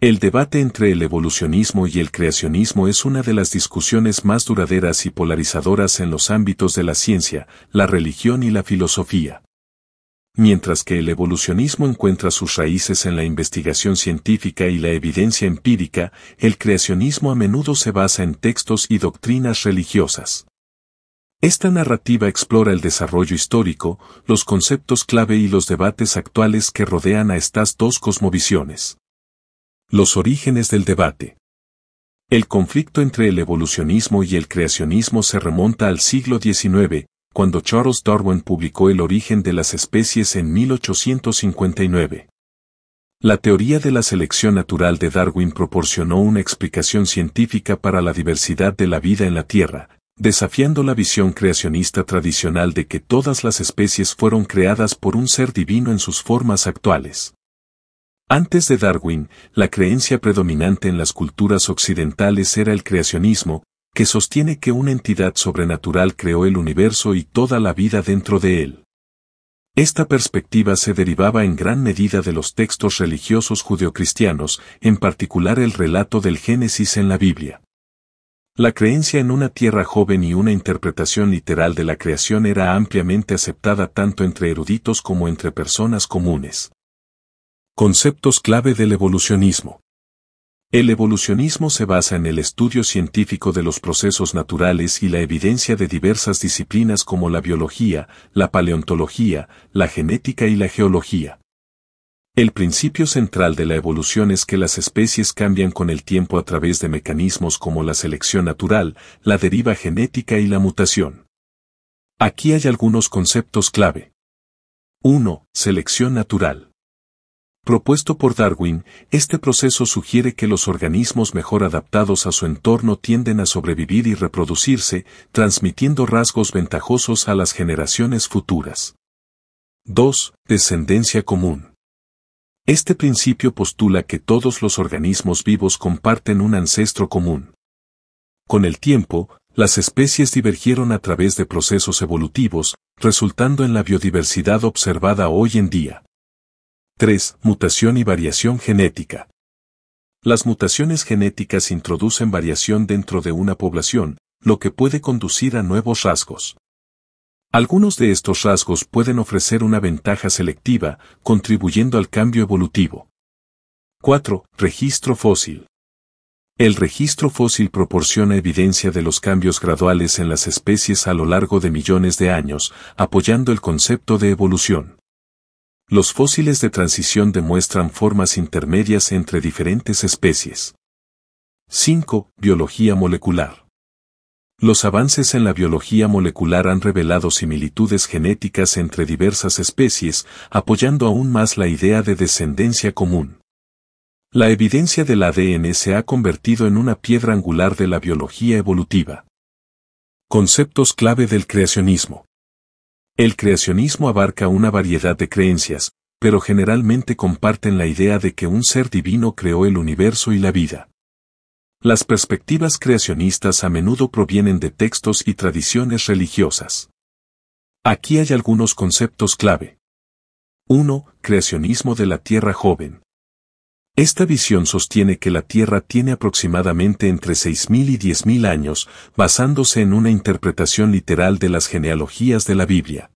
El debate entre el evolucionismo y el creacionismo es una de las discusiones más duraderas y polarizadoras en los ámbitos de la ciencia, la religión y la filosofía. Mientras que el evolucionismo encuentra sus raíces en la investigación científica y la evidencia empírica, el creacionismo a menudo se basa en textos y doctrinas religiosas. Esta narrativa explora el desarrollo histórico, los conceptos clave y los debates actuales que rodean a estas dos cosmovisiones. Los orígenes del debate. El conflicto entre el evolucionismo y el creacionismo se remonta al siglo XIX, cuando Charles Darwin publicó El origen de las especies en 1859. La teoría de la selección natural de Darwin proporcionó una explicación científica para la diversidad de la vida en la Tierra, desafiando la visión creacionista tradicional de que todas las especies fueron creadas por un ser divino en sus formas actuales. Antes de Darwin, la creencia predominante en las culturas occidentales era el creacionismo, que sostiene que una entidad sobrenatural creó el universo y toda la vida dentro de él. Esta perspectiva se derivaba en gran medida de los textos religiosos judio-cristianos, en particular el relato del Génesis en la Biblia. La creencia en una tierra joven y una interpretación literal de la creación era ampliamente aceptada tanto entre eruditos como entre personas comunes. Conceptos clave del evolucionismo. El evolucionismo se basa en el estudio científico de los procesos naturales y la evidencia de diversas disciplinas como la biología, la paleontología, la genética y la geología. El principio central de la evolución es que las especies cambian con el tiempo a través de mecanismos como la selección natural, la deriva genética y la mutación. Aquí hay algunos conceptos clave. 1. Selección natural. Propuesto por Darwin, este proceso sugiere que los organismos mejor adaptados a su entorno tienden a sobrevivir y reproducirse, transmitiendo rasgos ventajosos a las generaciones futuras. 2. Descendencia común. Este principio postula que todos los organismos vivos comparten un ancestro común. Con el tiempo, las especies divergieron a través de procesos evolutivos, resultando en la biodiversidad observada hoy en día. 3. Mutación y variación genética. Las mutaciones genéticas introducen variación dentro de una población, lo que puede conducir a nuevos rasgos. Algunos de estos rasgos pueden ofrecer una ventaja selectiva, contribuyendo al cambio evolutivo. 4. Registro fósil. El registro fósil proporciona evidencia de los cambios graduales en las especies a lo largo de millones de años, apoyando el concepto de evolución. Los fósiles de transición demuestran formas intermedias entre diferentes especies. 5. Biología molecular. Los avances en la biología molecular han revelado similitudes genéticas entre diversas especies, apoyando aún más la idea de descendencia común. La evidencia del ADN se ha convertido en una piedra angular de la biología evolutiva. Conceptos clave del creacionismo. El creacionismo abarca una variedad de creencias, pero generalmente comparten la idea de que un ser divino creó el universo y la vida. Las perspectivas creacionistas a menudo provienen de textos y tradiciones religiosas. Aquí hay algunos conceptos clave. 1. Creacionismo de la Tierra joven. Esta visión sostiene que la Tierra tiene aproximadamente entre 6.000 y 10.000 años, basándose en una interpretación literal de las genealogías de la Biblia.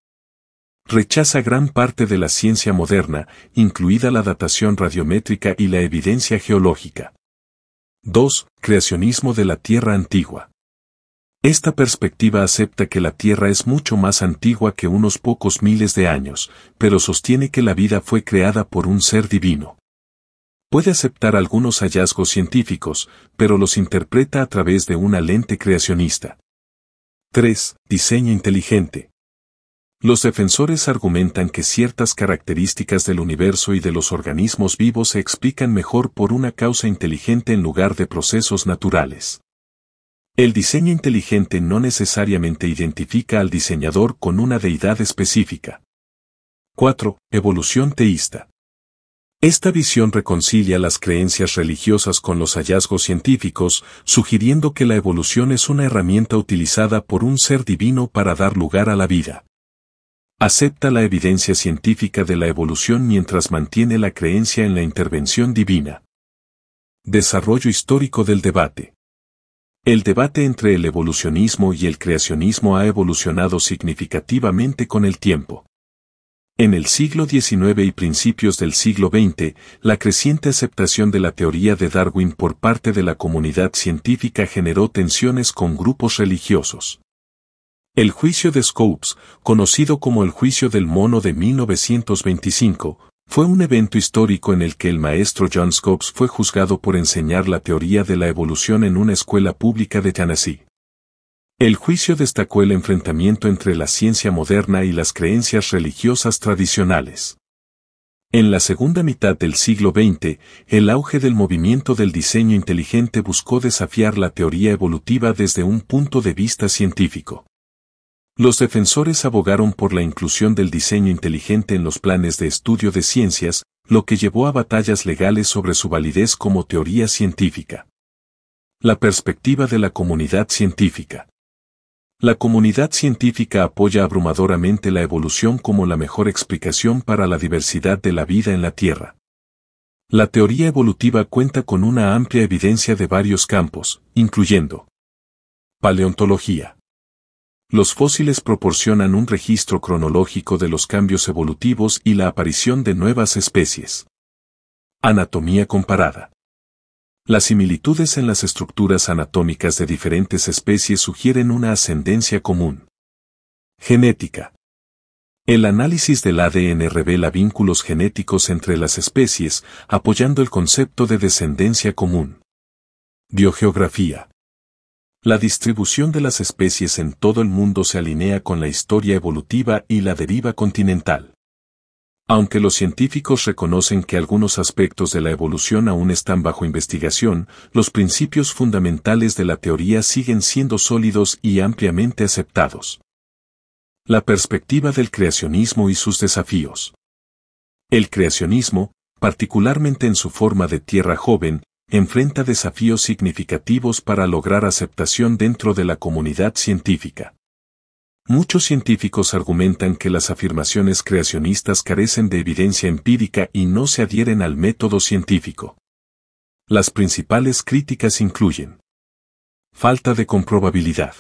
Rechaza gran parte de la ciencia moderna, incluida la datación radiométrica y la evidencia geológica. 2. Creacionismo de la Tierra antigua. Esta perspectiva acepta que la Tierra es mucho más antigua que unos pocos miles de años, pero sostiene que la vida fue creada por un ser divino puede aceptar algunos hallazgos científicos, pero los interpreta a través de una lente creacionista. 3. Diseño inteligente. Los defensores argumentan que ciertas características del universo y de los organismos vivos se explican mejor por una causa inteligente en lugar de procesos naturales. El diseño inteligente no necesariamente identifica al diseñador con una deidad específica. 4. Evolución teísta. Esta visión reconcilia las creencias religiosas con los hallazgos científicos, sugiriendo que la evolución es una herramienta utilizada por un ser divino para dar lugar a la vida. Acepta la evidencia científica de la evolución mientras mantiene la creencia en la intervención divina. Desarrollo histórico del debate. El debate entre el evolucionismo y el creacionismo ha evolucionado significativamente con el tiempo. En el siglo XIX y principios del siglo XX, la creciente aceptación de la teoría de Darwin por parte de la comunidad científica generó tensiones con grupos religiosos. El juicio de Scopes, conocido como el juicio del mono de 1925, fue un evento histórico en el que el maestro John Scopes fue juzgado por enseñar la teoría de la evolución en una escuela pública de Tennessee. El juicio destacó el enfrentamiento entre la ciencia moderna y las creencias religiosas tradicionales. En la segunda mitad del siglo XX, el auge del movimiento del diseño inteligente buscó desafiar la teoría evolutiva desde un punto de vista científico. Los defensores abogaron por la inclusión del diseño inteligente en los planes de estudio de ciencias, lo que llevó a batallas legales sobre su validez como teoría científica. La perspectiva de la comunidad científica. La comunidad científica apoya abrumadoramente la evolución como la mejor explicación para la diversidad de la vida en la Tierra. La teoría evolutiva cuenta con una amplia evidencia de varios campos, incluyendo paleontología. Los fósiles proporcionan un registro cronológico de los cambios evolutivos y la aparición de nuevas especies. Anatomía comparada. Las similitudes en las estructuras anatómicas de diferentes especies sugieren una ascendencia común. Genética. El análisis del ADN revela vínculos genéticos entre las especies, apoyando el concepto de descendencia común. Biogeografía. La distribución de las especies en todo el mundo se alinea con la historia evolutiva y la deriva continental. Aunque los científicos reconocen que algunos aspectos de la evolución aún están bajo investigación, los principios fundamentales de la teoría siguen siendo sólidos y ampliamente aceptados. La perspectiva del creacionismo y sus desafíos. El creacionismo, particularmente en su forma de tierra joven, enfrenta desafíos significativos para lograr aceptación dentro de la comunidad científica. Muchos científicos argumentan que las afirmaciones creacionistas carecen de evidencia empírica y no se adhieren al método científico. Las principales críticas incluyen falta de comprobabilidad.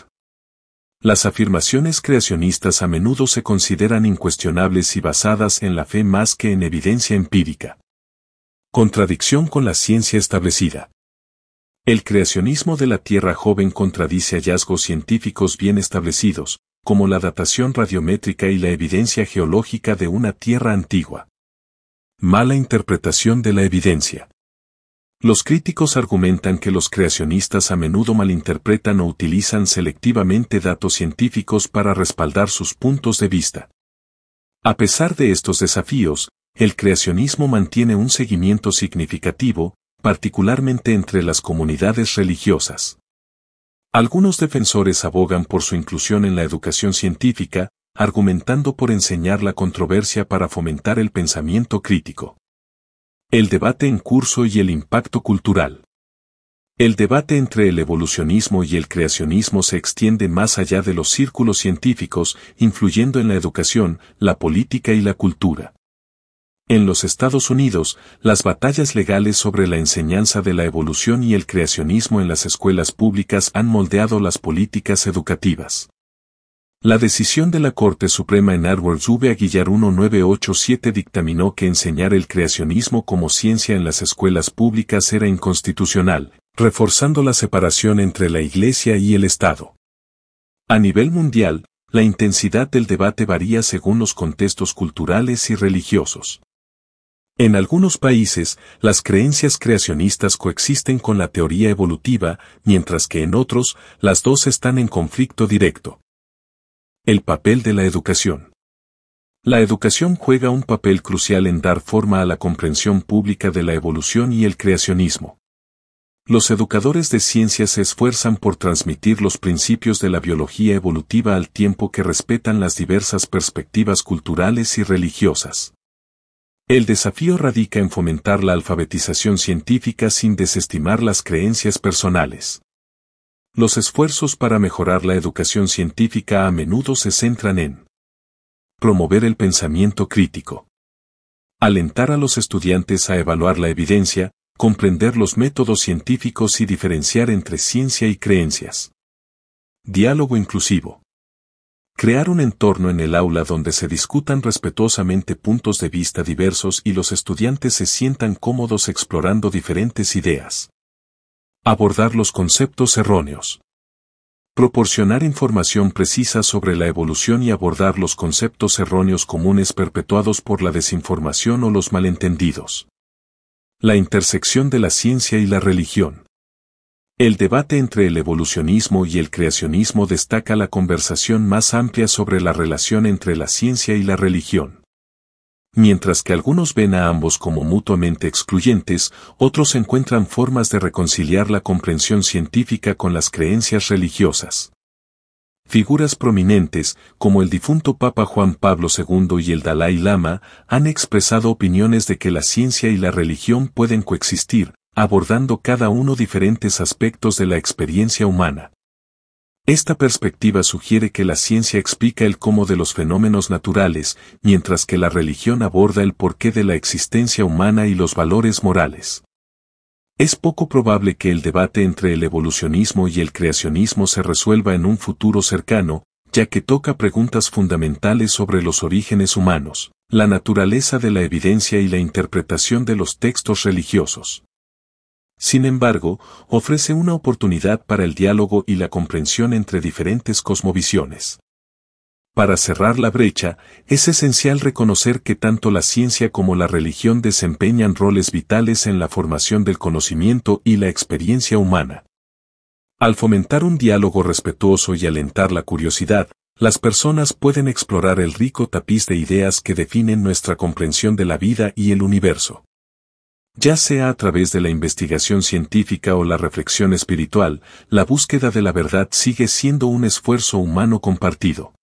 Las afirmaciones creacionistas a menudo se consideran incuestionables y basadas en la fe más que en evidencia empírica. Contradicción con la ciencia establecida. El creacionismo de la Tierra joven contradice hallazgos científicos bien establecidos, como la datación radiométrica y la evidencia geológica de una tierra antigua. Mala interpretación de la evidencia. Los críticos argumentan que los creacionistas a menudo malinterpretan o utilizan selectivamente datos científicos para respaldar sus puntos de vista. A pesar de estos desafíos, el creacionismo mantiene un seguimiento significativo, particularmente entre las comunidades religiosas. Algunos defensores abogan por su inclusión en la educación científica, argumentando por enseñar la controversia para fomentar el pensamiento crítico. El debate en curso y el impacto cultural. El debate entre el evolucionismo y el creacionismo se extiende más allá de los círculos científicos, influyendo en la educación, la política y la cultura. En los Estados Unidos, las batallas legales sobre la enseñanza de la evolución y el creacionismo en las escuelas públicas han moldeado las políticas educativas. La decisión de la Corte Suprema en Edwards V. Aguillar 1987 dictaminó que enseñar el creacionismo como ciencia en las escuelas públicas era inconstitucional, reforzando la separación entre la Iglesia y el Estado. A nivel mundial, la intensidad del debate varía según los contextos culturales y religiosos. En algunos países, las creencias creacionistas coexisten con la teoría evolutiva, mientras que en otros, las dos están en conflicto directo. El papel de la educación. La educación juega un papel crucial en dar forma a la comprensión pública de la evolución y el creacionismo. Los educadores de ciencias se esfuerzan por transmitir los principios de la biología evolutiva al tiempo que respetan las diversas perspectivas culturales y religiosas. El desafío radica en fomentar la alfabetización científica sin desestimar las creencias personales. Los esfuerzos para mejorar la educación científica a menudo se centran en promover el pensamiento crítico, alentar a los estudiantes a evaluar la evidencia, comprender los métodos científicos y diferenciar entre ciencia y creencias. Diálogo inclusivo crear un entorno en el aula donde se discutan respetuosamente puntos de vista diversos y los estudiantes se sientan cómodos explorando diferentes ideas. Abordar los conceptos erróneos. Proporcionar información precisa sobre la evolución y abordar los conceptos erróneos comunes perpetuados por la desinformación o los malentendidos. La intersección de la ciencia y la religión. El debate entre el evolucionismo y el creacionismo destaca la conversación más amplia sobre la relación entre la ciencia y la religión. Mientras que algunos ven a ambos como mutuamente excluyentes, otros encuentran formas de reconciliar la comprensión científica con las creencias religiosas. Figuras prominentes, como el difunto Papa Juan Pablo II y el Dalai Lama, han expresado opiniones de que la ciencia y la religión pueden coexistir, abordando cada uno diferentes aspectos de la experiencia humana. Esta perspectiva sugiere que la ciencia explica el cómo de los fenómenos naturales, mientras que la religión aborda el porqué de la existencia humana y los valores morales. Es poco probable que el debate entre el evolucionismo y el creacionismo se resuelva en un futuro cercano, ya que toca preguntas fundamentales sobre los orígenes humanos, la naturaleza de la evidencia y la interpretación de los textos religiosos. Sin embargo, ofrece una oportunidad para el diálogo y la comprensión entre diferentes cosmovisiones. Para cerrar la brecha, es esencial reconocer que tanto la ciencia como la religión desempeñan roles vitales en la formación del conocimiento y la experiencia humana. Al fomentar un diálogo respetuoso y alentar la curiosidad, las personas pueden explorar el rico tapiz de ideas que definen nuestra comprensión de la vida y el universo. Ya sea a través de la investigación científica o la reflexión espiritual, la búsqueda de la verdad sigue siendo un esfuerzo humano compartido.